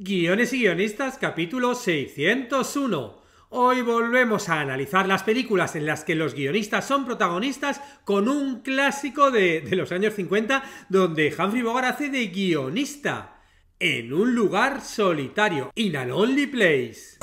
Guiones y guionistas capítulo 601. Hoy volvemos a analizar las películas en las que los guionistas son protagonistas con un clásico de, los años 50 donde Humphrey Bogart hace de guionista en un lugar solitario, in a lonely place.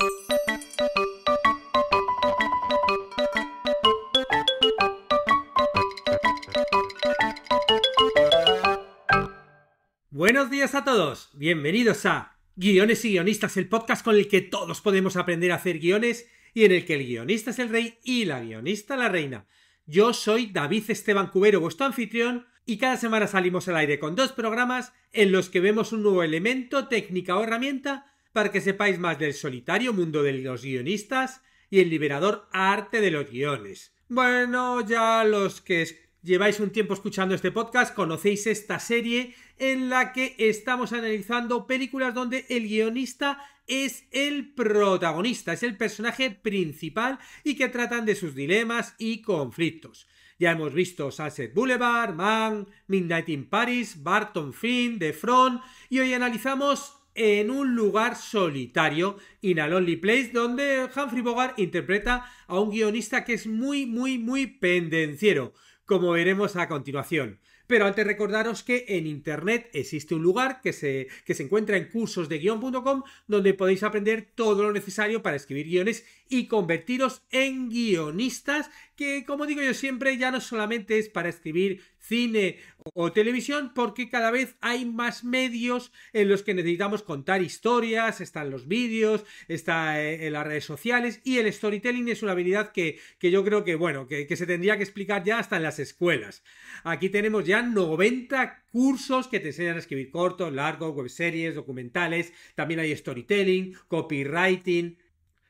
Buenos días a todos, bienvenidos a Guiones y Guionistas, el podcast con el que todos podemos aprender a hacer guiones y en el que el guionista es el rey y la guionista la reina. Yo soy David Esteban Cubero, vuestro anfitrión, y cada semana salimos al aire con dos programas en los que vemos un nuevo elemento, técnica o herramienta para que sepáis más del solitario mundo de los guionistas y el liberador arte de los guiones. Bueno, ya los que lleváis un tiempo escuchando este podcast, conocéis esta serie en la que estamos analizando películas donde el guionista es el protagonista, es el personaje principal y que tratan de sus dilemas y conflictos. Ya hemos visto Sunset Boulevard, Man, Midnight in Paris, Barton Finn, The Front y hoy analizamos en un lugar solitario, In a Lonely Place, donde Humphrey Bogart interpreta a un guionista que es muy, muy, muy pendenciero como veremos a continuación. Pero antes recordaros que en Internet existe un lugar que se, se encuentra en cursosdeguion.com donde podéis aprender todo lo necesario para escribir guiones y convertiros en guionistas que, como digo yo siempre, ya no solamente es para escribir cine o televisión porque cada vez hay más medios en los que necesitamos contar historias, están los vídeos, está eh, en las redes sociales y el storytelling es una habilidad que, yo creo que, bueno, que, que se tendría que explicar ya hasta en las escuelas. Aquí tenemos ya 90 cursos que te enseñan a escribir cortos, largos, webseries, documentales, también hay storytelling, copywriting,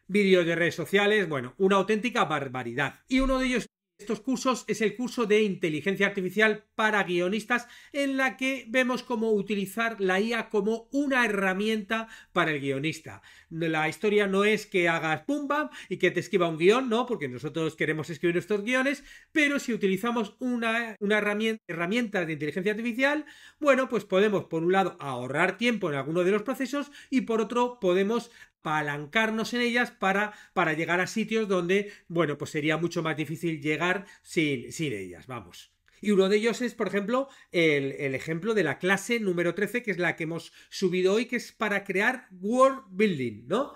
vídeos de redes sociales, bueno, una auténtica barbaridad. Y uno de ellos estos cursos es el curso de inteligencia artificial para guionistas en la que vemos cómo utilizar la IA como una herramienta para el guionista. La historia no es que hagas pumba y que te escriba un guión, no, porque nosotros queremos escribir nuestros guiones, pero si utilizamos una, herramienta, herramienta de inteligencia artificial, bueno, pues podemos por un lado ahorrar tiempo en alguno de los procesos y por otro podemos apalancarnos en ellas para, para llegar a sitios donde, bueno, pues sería mucho más difícil llegar sin, sin ellas, vamos. Y uno de ellos es, por ejemplo, el, el, ejemplo de la clase número 13, que es la que hemos subido hoy, que es para crear World Building, ¿no?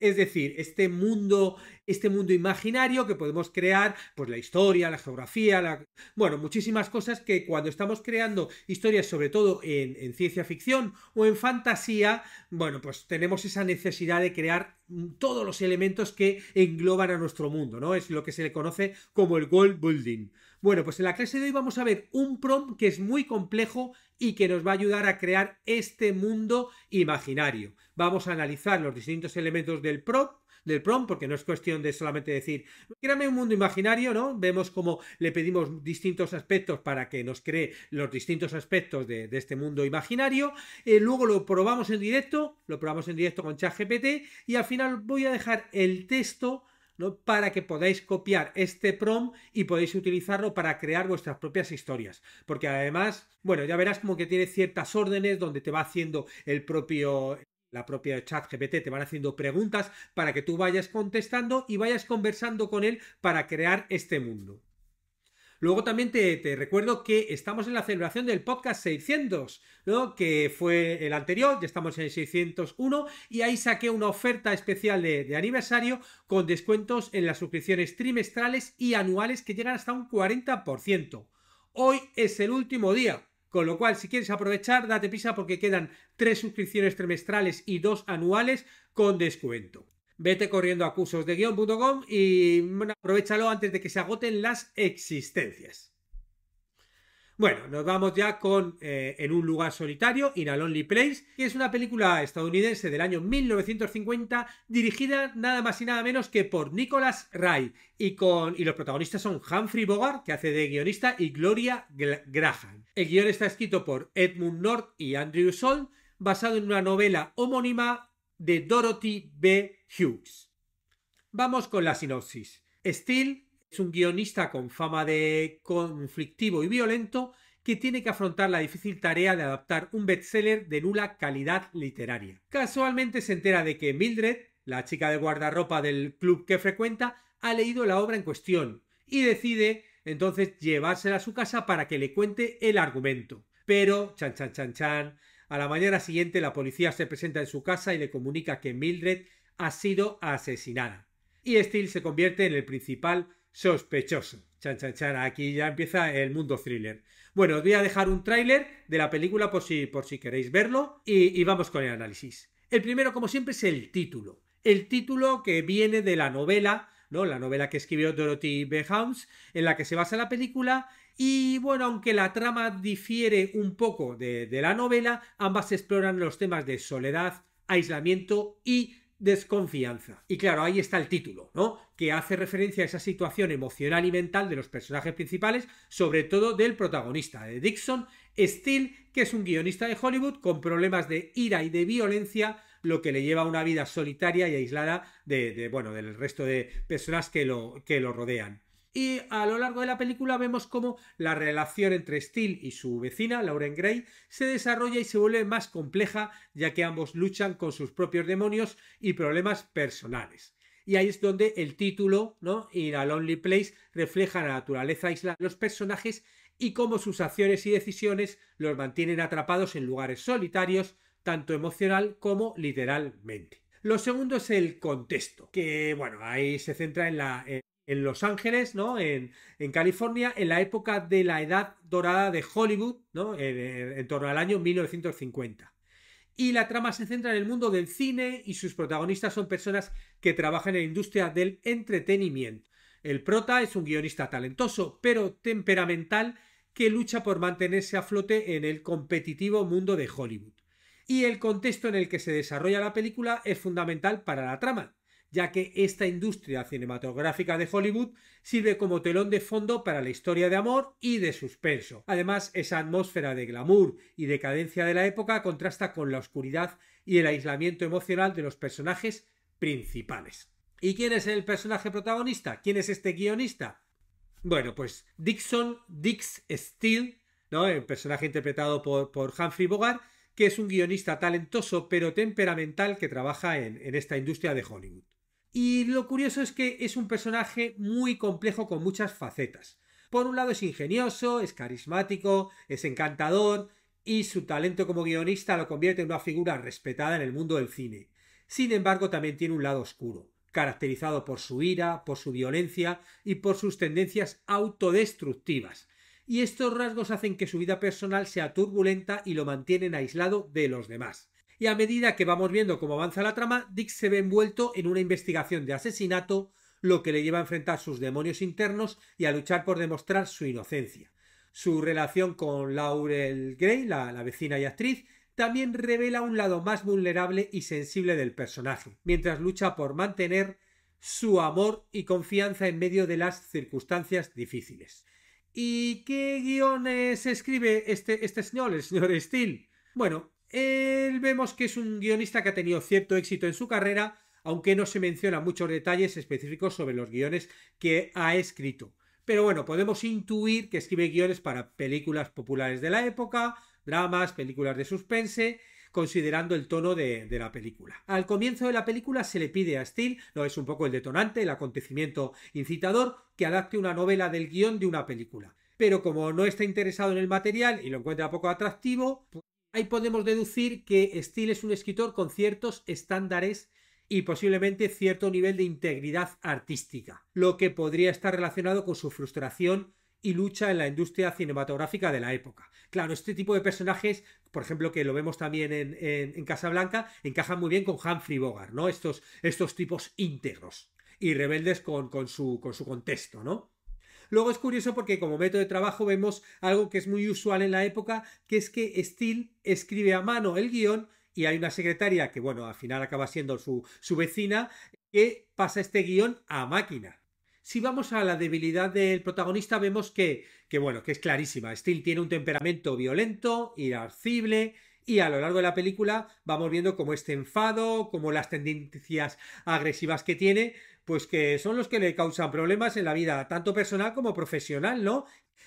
Es decir, este mundo, este mundo imaginario que podemos crear, pues la historia, la geografía, bueno, muchísimas cosas que cuando estamos creando historias, sobre todo en, ciencia ficción o en fantasía, bueno, pues tenemos esa necesidad de crear todos los elementos que engloban a nuestro mundo, ¿no? Es lo que se le conoce como el world building. Bueno, pues en la clase de hoy vamos a ver un prompt que es muy complejo y que nos va a ayudar a crear este mundo imaginario vamos a analizar los distintos elementos del prom del prompt, porque no es cuestión de solamente decir, créame un mundo imaginario, ¿no? Vemos cómo le pedimos distintos aspectos para que nos cree los distintos aspectos de, este mundo imaginario, eh, luego lo probamos en directo, lo probamos en directo con ChatGPT y al final voy a dejar el texto ¿no? para que podáis copiar este prom y podéis utilizarlo para crear vuestras propias historias. Porque además, bueno, ya verás como que tiene ciertas órdenes donde te va haciendo el propio, la propia GPT te van haciendo preguntas para que tú vayas contestando y vayas conversando con él para crear este mundo. Luego también te, recuerdo que estamos en la celebración del podcast 600, ¿no? que fue el anterior, ya estamos en el 601 y ahí saqué una oferta especial de, aniversario con descuentos en las suscripciones trimestrales y anuales que llegan hasta un 40%. Hoy es el último día. Con lo cual, si quieres aprovechar, date pisa porque quedan tres suscripciones trimestrales y dos anuales con descuento. Vete corriendo a cursosdeguion.com y aprovechalo antes de que se agoten las existencias. Bueno, nos vamos ya con eh, En un lugar solitario, In a Lonely Place, que es una película estadounidense del año 1950 dirigida nada más y nada menos que por Nicholas Ray y, con, los protagonistas son Humphrey Bogart, que hace de guionista, y Gloria Graham. El guion está escrito por Edmund North y Andrew Sol, basado en una novela homónima de Dorothy B. Hughes. Vamos con la sinopsis. Steele es un guionista con fama de conflictivo y violento que tiene que afrontar la difícil tarea de adaptar un bestseller de nula calidad literaria. Casualmente se entera de que Mildred, la chica de guardarropa del club que frecuenta, ha leído la obra en cuestión y decide entonces llevársela a su casa para que le cuente el argumento. Pero, chan chan chan chan, a la mañana siguiente la policía se presenta en su casa y le comunica que Mildred ha sido asesinada. Y Steele se convierte en el principal sospechoso. Chan, chan, chan. Aquí ya empieza el mundo thriller. Bueno, os voy a dejar un tráiler de la película por si, por si queréis verlo y, vamos con el análisis. El primero, como siempre, es el título. El título que viene de la novela, ¿no? La novela que escribió Dorothy B. en la que se basa la película y bueno, aunque la trama difiere un poco de, de, la novela, ambas exploran los temas de soledad, aislamiento y desconfianza. Y claro, ahí está el título, ¿no? Que hace referencia a esa situación emocional y mental de los personajes principales, sobre todo del protagonista, de Dixon Steele, que es un guionista de Hollywood con problemas de ira y de violencia, lo que le lleva a una vida solitaria y aislada de, bueno, del resto de personas que lo, que lo rodean. Y a lo largo de la película vemos cómo la relación entre Steele y su vecina, Lauren Gray, se desarrolla y se vuelve más compleja, ya que ambos luchan con sus propios demonios y problemas personales. Y ahí es donde el título, ¿no? Y la Lonely Place refleja la naturaleza aislada de los personajes y cómo sus acciones y decisiones los mantienen atrapados en lugares solitarios, tanto emocional como literalmente. Lo segundo es el contexto, que bueno, ahí se centra en la, en Los Ángeles, ¿no? En, California, en la época de la edad dorada de Hollywood, eh, en, torno al año 1950. Y la trama se centra en el mundo del cine y sus protagonistas son personas que trabajan en la industria del entretenimiento. El prota es un guionista talentoso, pero temperamental, que lucha por mantenerse a flote en el competitivo mundo de Hollywood. Y el contexto en el que se desarrolla la película es fundamental para la trama, ya que esta industria cinematográfica de Hollywood sirve como telón de fondo para la historia de amor y de suspenso. Además, esa atmósfera de glamour y decadencia de la época contrasta con la oscuridad y el aislamiento emocional de los personajes principales. ¿Y quién es el personaje protagonista? ¿Quién es este guionista? Bueno, pues Dixon Dix Steele, ¿no? el personaje interpretado por, Humphrey Bogart, que es un guionista talentoso pero temperamental que trabaja en esta industria de Hollywood. Y lo curioso es que es un personaje muy complejo con muchas facetas. Por un lado es ingenioso, es carismático, es encantador y su talento como guionista lo convierte en una figura respetada en el mundo del cine. Sin embargo, también tiene un lado oscuro, caracterizado por su ira, por su violencia y por sus tendencias autodestructivas. Y estos rasgos hacen que su vida personal sea turbulenta y lo mantienen aislado de los demás y a medida que vamos viendo cómo avanza la trama, Dick se ve envuelto en una investigación de asesinato, lo que le lleva a enfrentar sus demonios internos y a luchar por demostrar su inocencia. Su relación con Laurel Gray, la, vecina y actriz, también revela un lado más vulnerable y sensible del personaje, mientras lucha por mantener su amor y confianza en medio de las circunstancias difíciles. ¿Y qué guiones escribe este, este señor, el señor Steele? Bueno, él vemos que es un guionista que ha tenido cierto éxito en su carrera, aunque no se mencionan muchos detalles específicos sobre los guiones que ha escrito. Pero bueno, podemos intuir que escribe guiones para películas populares de la época, dramas, películas de suspense, considerando el tono de, la película. Al comienzo de la película se le pide a Steele, no es un poco el detonante, el acontecimiento incitador, que adapte una novela del guión de una película. Pero como no está interesado en el material y lo encuentra poco atractivo, ahí podemos deducir que Steele es un escritor con ciertos estándares y posiblemente cierto nivel de integridad artística, lo que podría estar relacionado con su frustración y lucha en la industria cinematográfica de la época. Claro, este tipo de personajes, por ejemplo, que lo vemos también en, en, Casablanca, encajan muy bien con Humphrey Bogart, ¿no? Estos, estos tipos íntegros y rebeldes con, con, su, con su contexto, ¿no? Luego es curioso porque como método de trabajo vemos algo que es muy usual en la época, que es que Steele escribe a mano el guión y hay una secretaria que, bueno, al final acaba siendo su, vecina, que pasa este guión a máquina. Si vamos a la debilidad del protagonista, vemos que, que bueno, que es clarísima. Steele tiene un temperamento violento, irascible, y a lo largo de la película vamos viendo como este enfado, como las tendencias agresivas que tiene, pues que son los que le causan problemas en la vida, tanto personal como profesional, ¿no?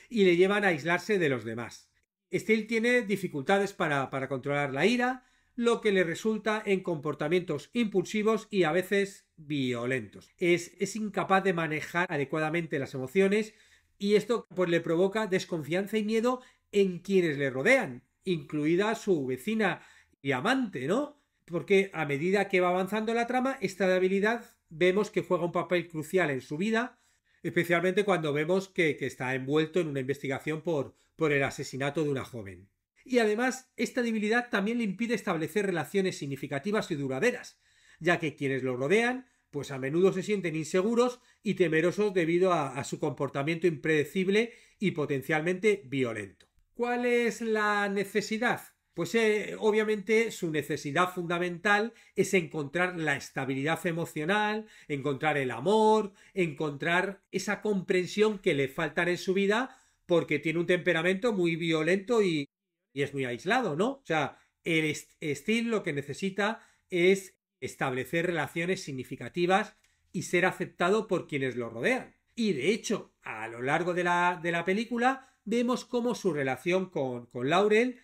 Y le llevan a aislarse de los demás. Steele tiene dificultades para, controlar la ira, lo que le resulta en comportamientos impulsivos y a veces violentos. Es, es incapaz de manejar adecuadamente las emociones y esto pues, le provoca desconfianza y miedo en quienes le rodean, incluida su vecina y amante, ¿no? Porque a medida que va avanzando la trama, esta debilidad vemos que juega un papel crucial en su vida, especialmente cuando vemos que, está envuelto en una investigación por, el asesinato de una joven. Y además, esta debilidad también le impide establecer relaciones significativas y duraderas, ya que quienes lo rodean, pues a menudo se sienten inseguros y temerosos debido a su comportamiento impredecible y potencialmente violento. ¿Cuál es la necesidad? Pues eh, obviamente su necesidad fundamental es encontrar la estabilidad emocional, encontrar el amor, encontrar esa comprensión que le faltan en su vida porque tiene un temperamento muy violento y, y es muy aislado, ¿no? O sea, el estilo lo que necesita es establecer relaciones significativas y ser aceptado por quienes lo rodean. Y de hecho, a lo largo de la, de la película, vemos cómo su relación con, con Laurel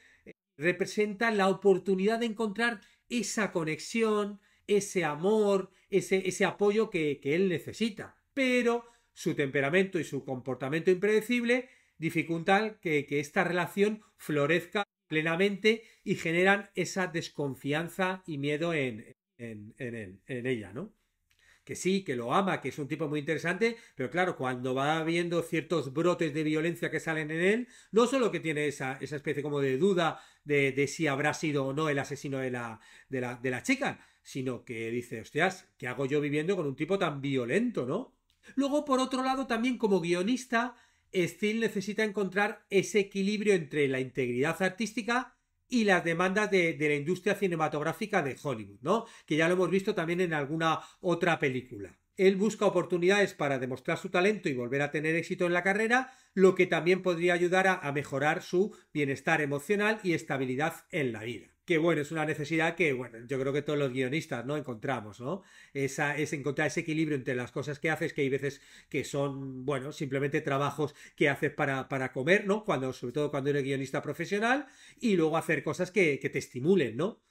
representa la oportunidad de encontrar esa conexión, ese amor, ese, ese apoyo que, él necesita. Pero su temperamento y su comportamiento impredecible dificultan que, esta relación florezca plenamente y generan esa desconfianza y miedo en, en, en ella, ¿no? que sí, que lo ama, que es un tipo muy interesante, pero claro, cuando va viendo ciertos brotes de violencia que salen en él, no solo que tiene esa, especie como de duda de, si habrá sido o no el asesino de la, de, la, chica, sino que dice, hostias, ¿qué hago yo viviendo con un tipo tan violento, no? Luego, por otro lado, también como guionista, Steel necesita encontrar ese equilibrio entre la integridad artística y las demandas de, la industria cinematográfica de Hollywood, ¿no? Que ya lo hemos visto también en alguna otra película. Él busca oportunidades para demostrar su talento y volver a tener éxito en la carrera, lo que también podría ayudar a mejorar su bienestar emocional y estabilidad en la vida que bueno, es una necesidad que, bueno, yo creo que todos los guionistas, ¿no? Encontramos, ¿no? Esa, es encontrar ese equilibrio entre las cosas que haces, que hay veces que son, bueno, simplemente trabajos que haces para, para comer, ¿no? Cuando, sobre todo cuando eres guionista profesional, y luego hacer cosas que, que te estimulen, ¿no?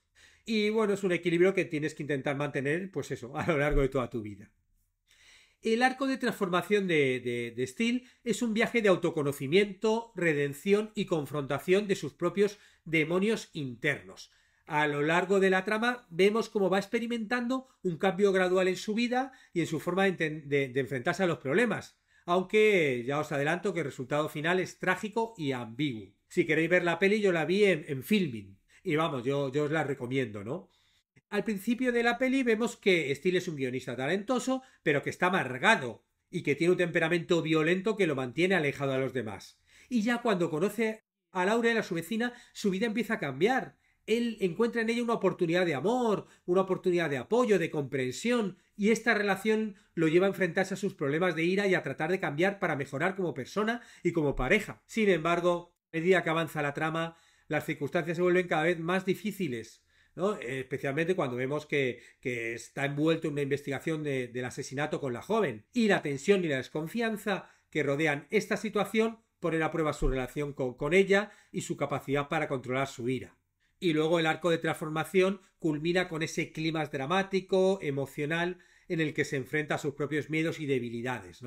Y bueno, es un equilibrio que tienes que intentar mantener, pues eso, a lo largo de toda tu vida. El arco de transformación de, Steel es un viaje de autoconocimiento, redención y confrontación de sus propios demonios internos. A lo largo de la trama vemos cómo va experimentando un cambio gradual en su vida y en su forma de, enfrentarse a los problemas, aunque ya os adelanto que el resultado final es trágico y ambiguo. Si queréis ver la peli, yo la vi en, filming y vamos, yo os la recomiendo, ¿no? al principio de la peli vemos que Steele es un guionista talentoso, pero que está amargado y que tiene un temperamento violento que lo mantiene alejado a los demás. Y ya cuando conoce a Laurel, a su vecina, su vida empieza a cambiar. Él encuentra en ella una oportunidad de amor, una oportunidad de apoyo, de comprensión, y esta relación lo lleva a enfrentarse a sus problemas de ira y a tratar de cambiar para mejorar como persona y como pareja. Sin embargo, a medida que avanza la trama, las circunstancias se vuelven cada vez más difíciles especialmente cuando vemos que, está envuelto en una investigación del asesinato con la joven, y la tensión y la desconfianza que rodean esta situación ponen a prueba su relación con, ella y su capacidad para controlar su ira. Y luego el arco de transformación culmina con ese clima dramático, emocional, en el que se enfrenta a sus propios miedos y debilidades,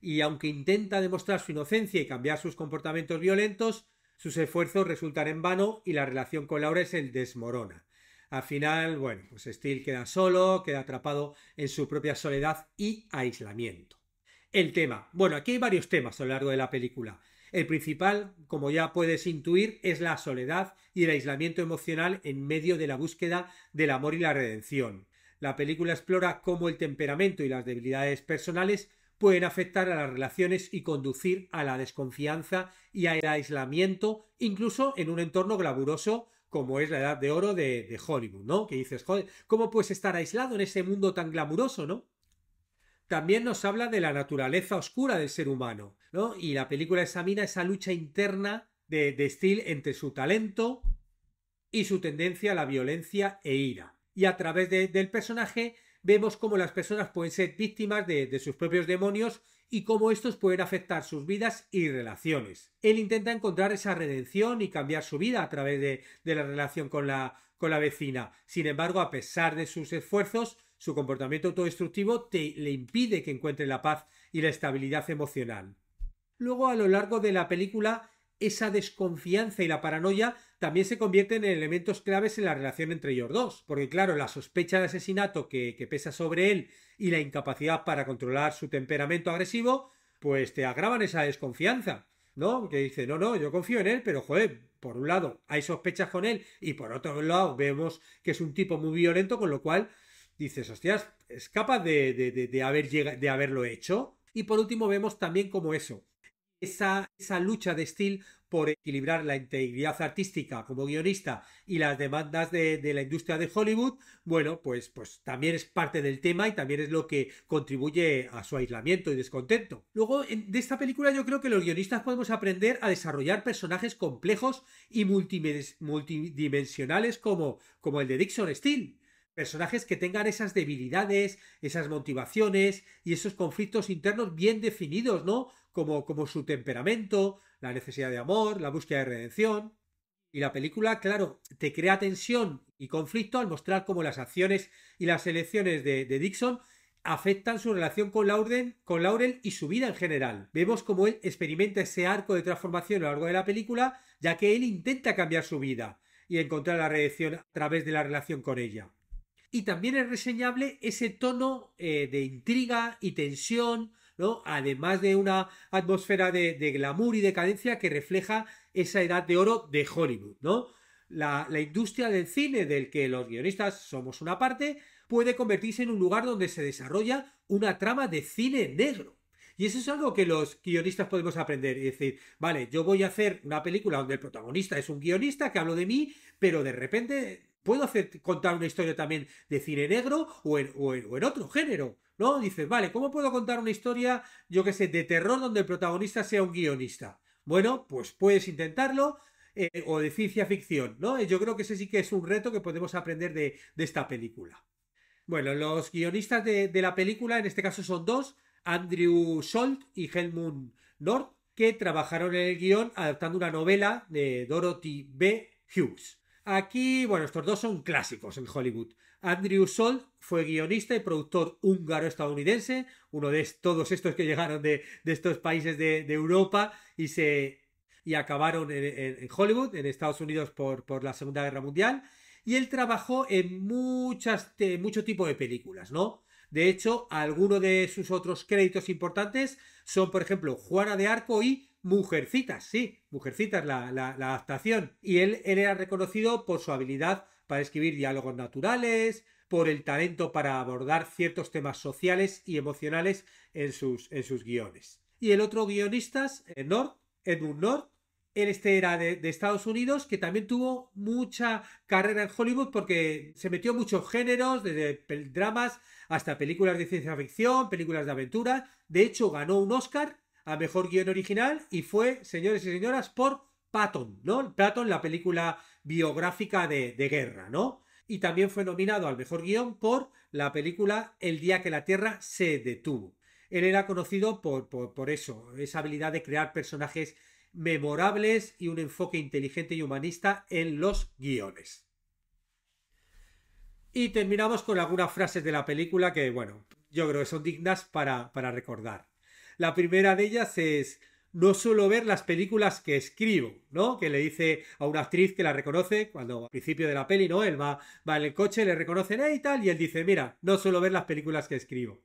Y aunque intenta demostrar su inocencia y cambiar sus comportamientos violentos, sus esfuerzos resultan en vano y la relación con Laura se desmorona. Al final, bueno, pues Steel queda solo, queda atrapado en su propia soledad y aislamiento. El tema. Bueno, aquí hay varios temas a lo largo de la película. El principal, como ya puedes intuir, es la soledad y el aislamiento emocional en medio de la búsqueda del amor y la redención. La película explora cómo el temperamento y las debilidades personales pueden afectar a las relaciones y conducir a la desconfianza y al aislamiento, incluso en un entorno glaburoso como es la edad de oro de, Hollywood, ¿no? Que dices, joder, ¿cómo puedes estar aislado en ese mundo tan glamuroso, ¿no? También nos habla de la naturaleza oscura del ser humano, ¿no? Y la película examina esa lucha interna de, de entre su talento y su tendencia a la violencia e ira. Y a través del personaje vemos cómo las personas pueden ser víctimas de sus propios demonios y cómo estos pueden afectar sus vidas y relaciones. Él intenta encontrar esa redención y cambiar su vida a través de, la relación con la, vecina. Sin embargo, a pesar de sus esfuerzos, su comportamiento autodestructivo le impide que encuentre la paz y la estabilidad emocional. Luego, a lo largo de la película, esa desconfianza y la paranoia también se convierten en elementos claves en la relación entre ellos dos, porque claro, la sospecha de asesinato que, pesa sobre él y la incapacidad para controlar su temperamento agresivo, pues te agravan esa desconfianza, ¿no? Que dice, no, no, yo confío en él, pero joder, por un lado hay sospechas con él y por otro lado vemos que es un tipo muy violento, con lo cual dices, hostias, es capaz de, haber de haberlo hecho. Y por último vemos también como eso, esa, lucha de Steel por equilibrar la integridad artística como guionista y las demandas de, la industria de Hollywood, bueno, pues, pues también es parte del tema y también es lo que contribuye a su aislamiento y descontento. Luego, de esta película yo creo que los guionistas podemos aprender a desarrollar personajes complejos y multidimensionales como, como el de Dixon Steel personajes que tengan esas debilidades, esas motivaciones y esos conflictos internos bien definidos, ¿no? Como, su temperamento, la necesidad de amor, la búsqueda de redención. Y la película, claro, te crea tensión y conflicto al mostrar cómo las acciones y las elecciones de, Dixon afectan su relación con, con Laurel y su vida en general. Vemos cómo él experimenta ese arco de transformación a lo largo de la película, ya que él intenta cambiar su vida y encontrar la redención a través de la relación con ella. Y también es reseñable ese tono eh, de intriga y tensión, ¿no? Además de una atmósfera de, glamour y decadencia que refleja esa edad de oro de Hollywood, ¿no? La, la industria del cine, del que los guionistas somos una parte, puede convertirse en un lugar donde se desarrolla una trama de cine negro. Y eso es algo que los guionistas podemos aprender. y decir, vale, yo voy a hacer una película donde el protagonista es un guionista que hablo de mí, pero de repente Puedo contar una historia también de cine negro o en, otro género. ¿No? Dices, vale, ¿cómo puedo contar una historia, yo qué sé, de terror donde el protagonista sea un guionista? Bueno, pues puedes intentarlo, eh, o de ciencia ficción, ¿no? Eh, yo creo que ese sí que es un reto que podemos aprender de, esta película. Bueno, los guionistas de, la película, en este caso son dos, Andrew Salt y Helmut Nord, que trabajaron en el guión adaptando una novela de Dorothy B. Hughes. Aquí, bueno, estos dos son clásicos en Hollywood. Andrew Sol fue guionista y productor húngaro-estadounidense, uno de todos estos que llegaron de, estos países de, Europa y se y acabaron en, Hollywood, en Estados Unidos por, la Segunda Guerra Mundial. Y él trabajó en muchas, tipos mucho tipo de películas, ¿no? De hecho, algunos de sus otros créditos importantes son, por ejemplo, Juana de Arco y Mujercitas, sí, Mujercitas, la, la, adaptación. Y él, era reconocido por su habilidad para escribir diálogos naturales, por el talento para abordar ciertos temas sociales y emocionales en sus, en sus guiones. Y el otro guionista, eh, Nord, Edmund Nord, él este era de, Estados Unidos, que también tuvo mucha carrera en Hollywood porque se metió en muchos géneros, desde dramas hasta películas de ciencia ficción, películas de aventura. De hecho, ganó un Oscar a mejor guión original y fue, señores y señoras, por Patton, ¿no? Patton, la película biográfica de, de guerra, ¿no? Y también fue nominado al mejor guión por la película El día que la Tierra se detuvo. Él era conocido por, eso, esa habilidad de crear personajes memorables y un enfoque inteligente y humanista en los guiones. Y terminamos con algunas frases de la película que, bueno, yo creo que son dignas para, para recordar. La primera de ellas es no suelo ver las películas que escribo, ¿no? Que le dice a una actriz que la reconoce, cuando al principio de la peli, ¿no? Él va, va en el coche, le reconocen, a y tal, y él dice, mira, no suelo ver las películas que escribo.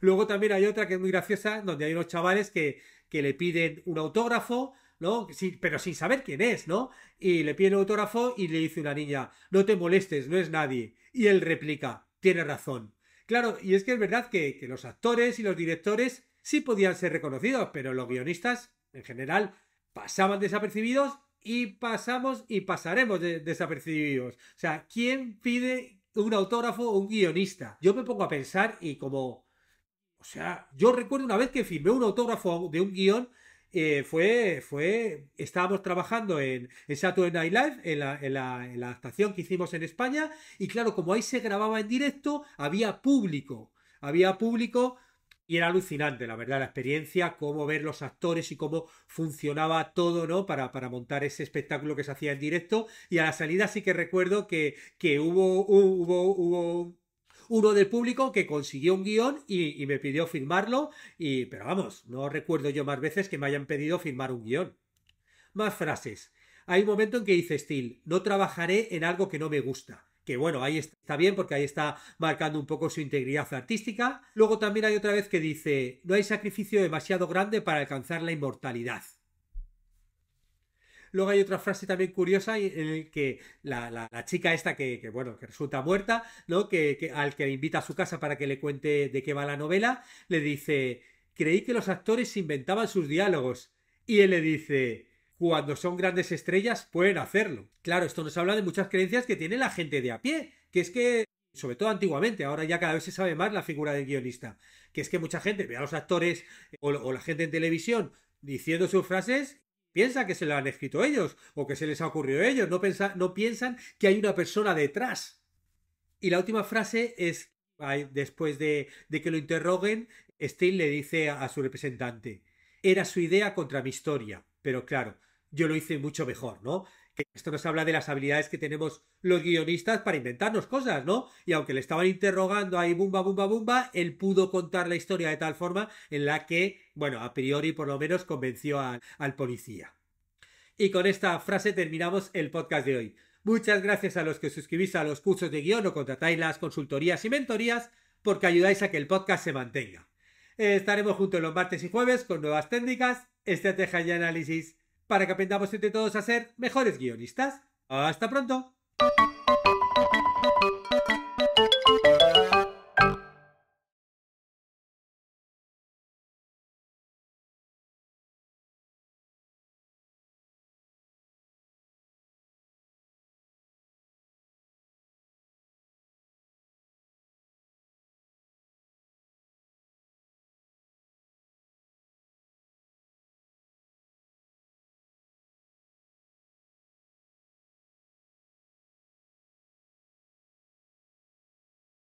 Luego también hay otra que es muy graciosa, donde hay unos chavales que, le piden un autógrafo, ¿no? pero sin saber quién es, ¿no? Y le piden un autógrafo y le dice una niña, no te molestes, no es nadie. Y él replica, tiene razón. Claro, y es que es verdad que los actores y los directores sí podían ser reconocidos, pero los guionistas, en general, pasaban desapercibidos y pasamos y pasaremos desapercibidos. O sea, ¿quién pide un autógrafo o un guionista? Yo me pongo a pensar y como... O sea, yo recuerdo una vez que firmé un autógrafo de un guión eh, fue, fue, estábamos trabajando en, Saturday Night Live, en la, en, la, en que hicimos en España, y claro, como ahí se grababa en directo, había público, había público y era alucinante, la verdad, la experiencia, cómo ver los actores y cómo funcionaba todo, ¿no? Para, para montar ese espectáculo que se hacía en directo. Y a la salida sí que recuerdo que, que hubo, hubo, hubo uno del público que consiguió un guión y, me pidió firmarlo. Y, pero vamos, no recuerdo yo más veces que me hayan pedido firmar un guión. Más frases. Hay un momento en que dice Steel, no trabajaré en algo que no me gusta que bueno, ahí está bien porque ahí está marcando un poco su integridad artística. Luego también hay otra vez que dice, no hay sacrificio demasiado grande para alcanzar la inmortalidad. Luego hay otra frase también curiosa en la que la, chica esta que, bueno, que resulta muerta, ¿no? Que, al que le invita a su casa para que le cuente de qué va la novela, le dice, creí que los actores inventaban sus diálogos. Y él le dice, cuando son grandes estrellas pueden hacerlo. Claro, esto nos habla de muchas creencias que tiene la gente de a pie, que es que, sobre todo antiguamente, ahora ya cada vez se sabe más la figura del guionista, que es que mucha gente ve a los actores eh, o, la gente en televisión diciendo sus frases piensa que se lo han escrito ellos o que se les ha ocurrido a ellos, no, no piensan que hay una persona detrás. Y la última frase es, después de, que lo interroguen, Steele le dice a, su representante, era su idea contra mi historia, pero claro, yo lo hice mucho mejor, ¿no? Que esto nos habla de las habilidades que tenemos los guionistas para inventarnos cosas, ¿no? Y aunque le estaban interrogando ahí bumba, bumba, bumba, él pudo contar la historia de tal forma en la que, bueno, a priori por lo menos convenció al policía. Y con esta frase terminamos el podcast de hoy. Muchas gracias a los que os suscribís a los cursos de guión o contratáis las consultorías y mentorías porque ayudáis a que el podcast se mantenga. Estaremos juntos los martes y jueves con nuevas técnicas, estrategias y análisis para que aprendamos entre todos a ser mejores guionistas. ¡Hasta pronto!